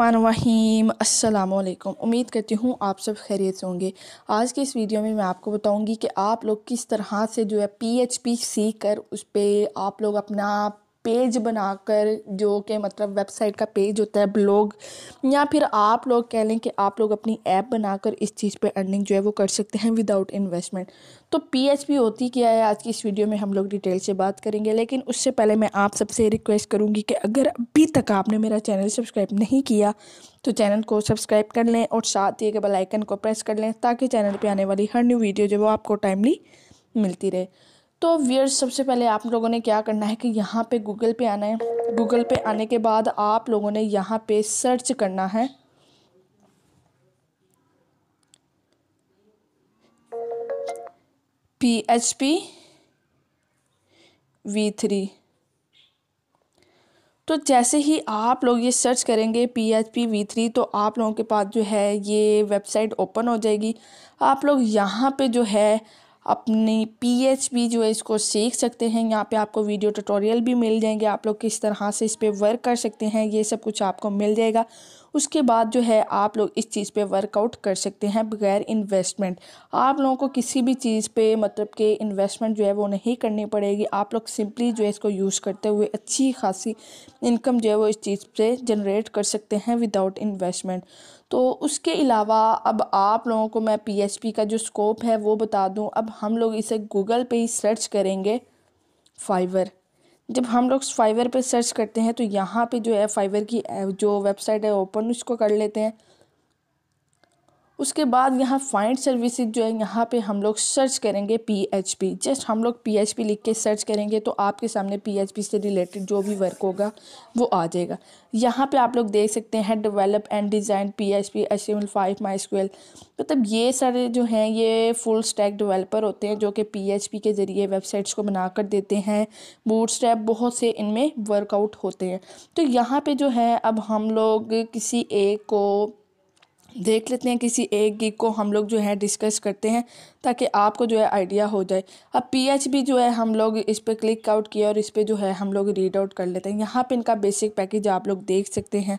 अस्सलाम वालेकुम उम्मीद करती हूँ आप सब खैरियत से होंगे आज के इस वीडियो में मैं आपको बताऊँगी कि आप लोग किस तरह से जो है पी एच पी सीख कर उस पर आप लोग अपना पेज बनाकर जो कि मतलब वेबसाइट का पेज होता है ब्लॉग या फिर आप लोग कह लें कि आप लोग अपनी ऐप बनाकर इस चीज़ पे अर्निंग जो है वो कर सकते हैं विदाउट इन्वेस्टमेंट तो पीएचपी होती क्या है आज की इस वीडियो में हम लोग डिटेल से बात करेंगे लेकिन उससे पहले मैं आप सबसे रिक्वेस्ट करूँगी कि अगर अभी तक आपने मेरा चैनल सब्सक्राइब नहीं किया तो चैनल को सब्सक्राइब कर लें और साथ ही एक बेलाइकन को प्रेस कर लें ताकि चैनल पर आने वाली हर न्यू वीडियो जो वो आपको टाइमली मिलती रहे तो व्यर्स सबसे पहले आप लोगों ने क्या करना है कि यहाँ पे गूगल पे आना है गूगल पे आने के बाद आप लोगों ने यहाँ पे सर्च करना है P H P V three तो जैसे ही आप लोग ये सर्च करेंगे P H P V three तो आप लोगों के पास जो है ये वेबसाइट ओपन हो जाएगी आप लोग यहाँ पे जो है अपनी पीएच भी जो है इसको सीख सकते हैं यहाँ पे आपको वीडियो ट्यूटोरियल भी मिल जाएंगे आप लोग किस तरह से इस पर वर्क कर सकते हैं ये सब कुछ आपको मिल जाएगा उसके बाद जो है आप लोग इस चीज़ पे वर्कआउट कर सकते हैं बगैर इन्वेस्टमेंट आप लोगों को किसी भी चीज़ पे मतलब कि इन्वेस्टमेंट जो है वो नहीं करनी पड़ेगी आप लोग सिंपली जो है इसको यूज़ करते हुए अच्छी खासी इनकम जो है वो इस चीज़ से जनरेट कर सकते हैं विदाउट इन्वेस्टमेंट तो उसके अलावा अब आप लोगों को मैं पी का जो स्कोप है वो बता दूँ अब हम लोग इसे गूगल पर ही सर्च करेंगे फाइवर जब हम लोग फाइवर पे सर्च करते हैं तो यहाँ पे जो है फाइवर की जो वेबसाइट है ओपन उसको कर लेते हैं उसके बाद यहाँ फाइंड सर्विसेज जो है यहाँ पे हम लोग सर्च करेंगे पीएचपी जस्ट हम लोग पीएचपी लिख के सर्च करेंगे तो आपके सामने पीएचपी से रिलेटेड जो भी वर्क होगा वो आ जाएगा यहाँ पे आप लोग देख सकते हैं develop and design P H P H M L five MySQL मतलब ये सारे जो हैं ये फुल स्टैक डेवलपर होते हैं जो कि पी एच पी के ज़रिए वेबसाइट्स को बना कर देते हैं बूट स्टैप बहुत से इनमें वर्कआउट होते हैं तो यहाँ पर जो है अब हम लोग किसी एक को देख लेते हैं किसी एक गिग को हम लोग जो है डिस्कस करते हैं ताकि आपको जो है आइडिया हो जाए अब पीएच भी जो है हम लोग इस पर क्लिक आउट किया और इस पर जो है हम लोग रीड आउट कर लेते हैं यहाँ पे इनका बेसिक पैकेज आप लोग देख सकते हैं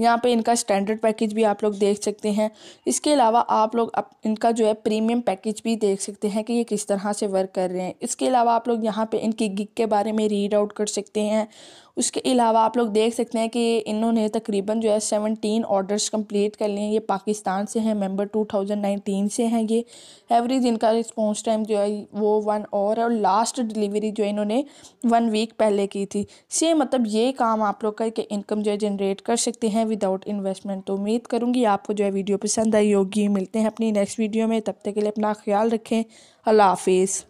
यहाँ पे इनका स्टैंडर्ड पैकेज भी आप लोग देख सकते हैं इसके अलावा आप लोग अप, इनका जो है प्रीमियम पैकेज भी देख सकते हैं कि ये किस तरह से वर्क कर रहे हैं इसके अलावा आप लोग यहाँ पर इनकी गिग के बारे में रीड आउट कर सकते हैं उसके अलावा आप लोग देख सकते हैं कि इन्होंने तकरीबन जो है सेवनटीन ऑर्डर्स कंप्लीट कर लिए हैं ये पाकिस्तान से हैं मेंबर 2019 से हैं ये एवरेज इनका रिस्पांस टाइम जो है वो वन और और लास्ट डिलीवरी जो है इन्होंने वन वीक पहले की थी से मतलब ये काम आप लोग करके इनकम जो है जनरेट कर सकते हैं विदाउट इन्वेस्टमेंट तो उम्मीद करूँगी आपको जो है वीडियो पसंद आई होगी मिलते हैं अपनी नेक्स्ट वीडियो में तब तक के लिए अपना ख्याल रखें अल्लाह हाफिज़